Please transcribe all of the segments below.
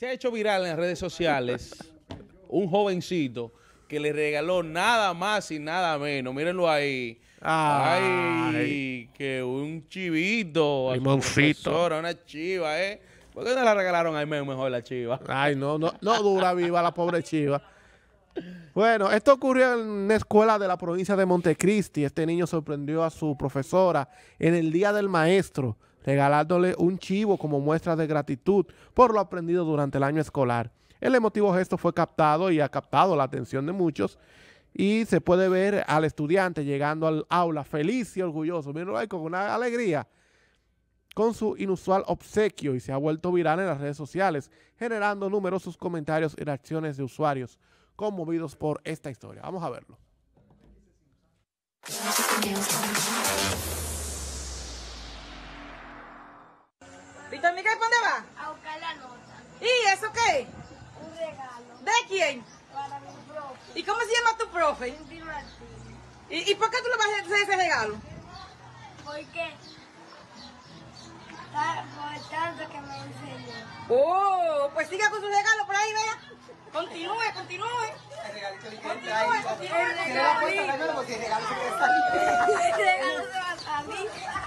Se ha hecho viral en las redes sociales un jovencito que le regaló nada más y nada menos. Mírenlo ahí. Ay, Ay que un chivito. moncito. Una chiva, ¿eh? ¿Por qué no la regalaron a él mejor la chiva? Ay, no, no, no dura viva la pobre chiva. Bueno, esto ocurrió en una escuela de la provincia de Montecristi. Este niño sorprendió a su profesora en el Día del Maestro regalándole un chivo como muestra de gratitud por lo aprendido durante el año escolar. El emotivo gesto fue captado y ha captado la atención de muchos y se puede ver al estudiante llegando al aula feliz y orgulloso, Mirenlo ahí con una alegría, con su inusual obsequio y se ha vuelto viral en las redes sociales, generando numerosos comentarios y reacciones de usuarios conmovidos por esta historia. Vamos a verlo. ¿Y amiga de dónde va? A buscar la nota. ¿Y eso qué? Un regalo. ¿De quién? Para mi profe. ¿Y cómo se llama tu profe? ¿Y, por qué tú le vas a hacer ese regalo? Porque... está tanto que me enseñe. ¡Oh! Pues siga con su regalo por ahí, vea. Continúe, continúe. El Continúe, continúe. regalo. se va a salir. El regalo se a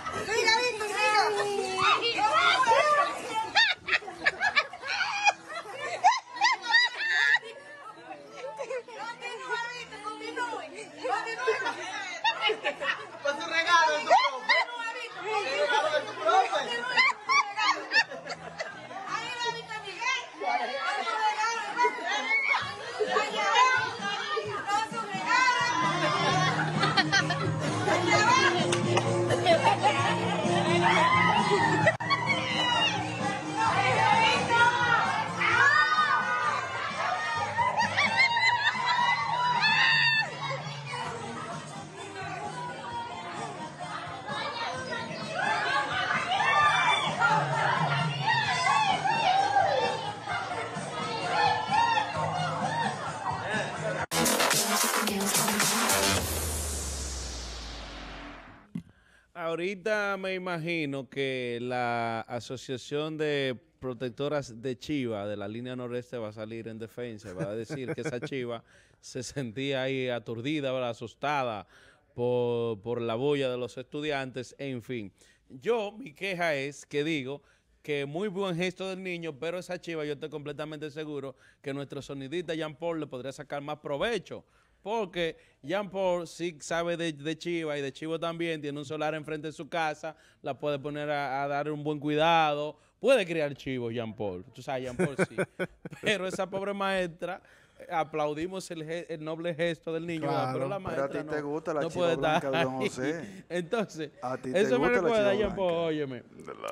ahorita me imagino que la Asociación de Protectoras de Chiva de la línea noreste va a salir en defensa, va a decir que esa chiva se sentía ahí aturdida, asustada por, la bulla de los estudiantes, en fin. Yo, mi queja es que digo que muy buen gesto del niño, pero esa chiva yo estoy completamente seguro que nuestro sonidista Jean Paul le podría sacar más provecho porque Jean Paul sí sabe de, de, Chiva y de Chivo también, tiene un solar enfrente de su casa, la puede poner a, dar un buen cuidado, puede criar chivos Jean Paul, tú sabes, Jean Paul sí, pero esa pobre maestra aplaudimos el, noble gesto del niño, ah, pero la maestra a ti te gusta la no, Don José. Entonces, eso gusta me recuerda, yo,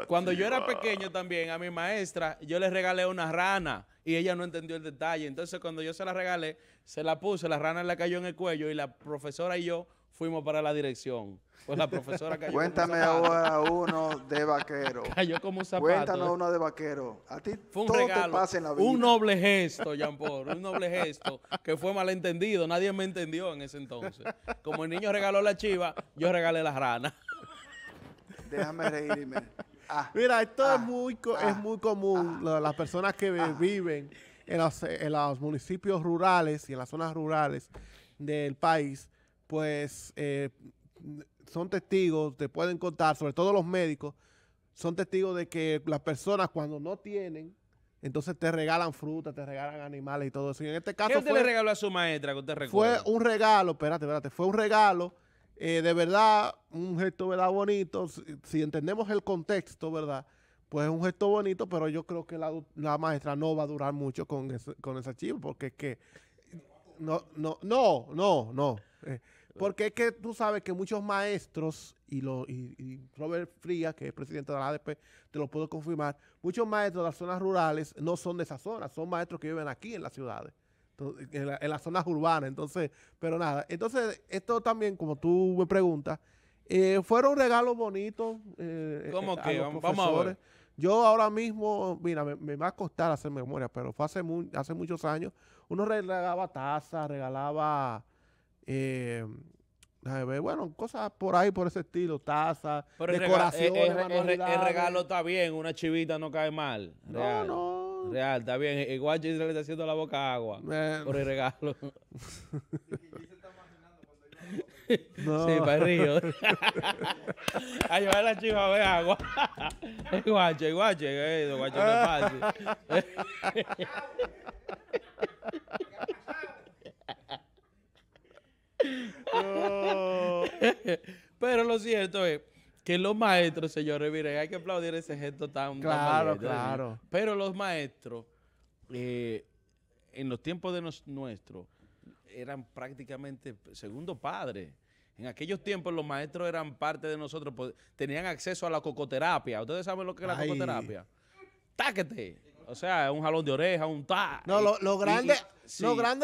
cuando yo era pequeño también, a mi maestra, yo le regalé una rana y ella no entendió el detalle. Entonces, cuando yo se la regalé, se la puse, la rana la cayó en el cuello y la profesora y yo fuimos para la dirección. Pues la profesora cayó. Cuéntame como ahora uno de vaquero. Cayó como un zapato. Cuéntanos uno de vaquero. A ti fue un regalo, la vida. Un noble gesto, Jean Paul, un noble gesto que fue malentendido. Nadie me entendió en ese entonces. Como el niño regaló la chiva, yo regalé la rana. Déjame reírme. Ah, Mira, esto es, ah, muy es ah, muy común. las personas que viven en los municipios rurales y en las zonas rurales del país pues eh, son testigos, te pueden contar, sobre todo los médicos, son testigos de que las personas cuando no tienen, entonces te regalan fruta, te regalan animales y todo eso. en este caso ¿Qué te le regaló a su maestra que usted recuerda? Fue un regalo, espérate, espérate, fue un regalo eh, de verdad, un gesto, ¿verdad? Bonito. Si, entendemos el contexto, ¿verdad? Pues es un gesto bonito, pero yo creo que la, maestra no va a durar mucho con, ese, con porque es que... No, no, no, no, no. Eh, porque es que tú sabes que muchos maestros, y, lo, y, Robert Frías, que es presidente de la ADP, te lo puedo confirmar, muchos maestros de las zonas rurales no son de esas zonas, son maestros que viven aquí en las ciudades. en, las zonas urbanas, entonces, pero nada. Entonces, esto también, como tú me preguntas, eh, fueron regalos bonitos. Eh, eh ¿Cómo eh, que? Vamos a ver. Yo ahora mismo, mira, me, va a costar hacer memoria, pero fue hace, hace muchos años. Uno regalaba tazas, regalaba eh, bueno, cosas por ahí, por ese estilo, taza decoraciones, eh, el, regalo, el, regalo está bien, una chivita no cae mal. Real, no, no. Real, está bien. Eh, igual Gisela le está haciendo la boca agua eh. por el regalo. No. Sí, para el río. a llevar la chiva a agua. El guache, el guache, el guache no es Pero lo cierto es que los maestros, señores, miren, hay que aplaudir ese gesto tan Claro, claro. Pero los maestros, eh, en los tiempos de nuestros, eran prácticamente segundo padre. En aquellos tiempos los maestros eran parte de nosotros, pues, tenían acceso a la cocoterapia. ¿Ustedes saben lo que es la cocoterapia? ¡Táquete! O sea, un jalón de oreja, un ta. No, lo, grande,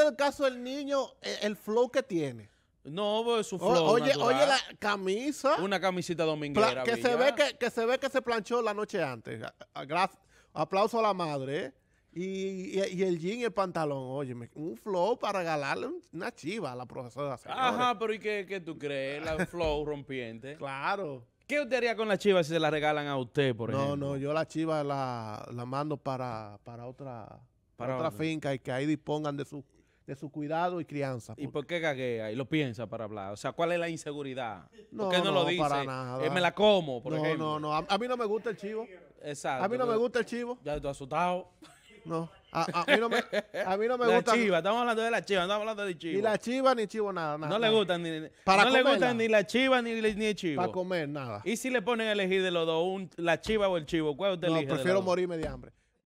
del caso del niño, el flow que tiene. No, su flow Oye, oye la camisa. Una camisita dominguera. que se, ve que, que, se ve que se planchó la noche antes. Aplauso a la madre, Y, el jean y el pantalón, oye, un flow para regalarle una chiva a la profesora. Ajá, pero ¿y qué, qué tú crees? La flow rompiente. Claro. ¿Qué usted haría con la chiva si se la regalan a usted, por no, ejemplo? No, no, yo la chiva la, mando para, otra, para, otra finca y que ahí dispongan de su de su cuidado y crianza. ¿Y por qué gaguea y lo piensa para hablar? O sea, ¿cuál es la inseguridad? No, ¿Por qué no, lo dice? Para nada. Eh, me la como, por no, ejemplo. No, no, a, a, mí no me gusta el chivo. Exacto. A mí no me gusta el chivo. Ya estoy asustado. No. A, mí no me, a mí no me la chiva, estamos hablando de la chiva, estamos hablando de chivo. Ni la chiva ni chivo, nada. nada no le gustan ni, no le gustan ni la chiva ni, ni el chivo. Para comer, nada. ¿Y si le ponen a elegir de los dos, un, la chiva o el chivo? ¿Cuál usted no, elige? Prefiero morirme de hambre.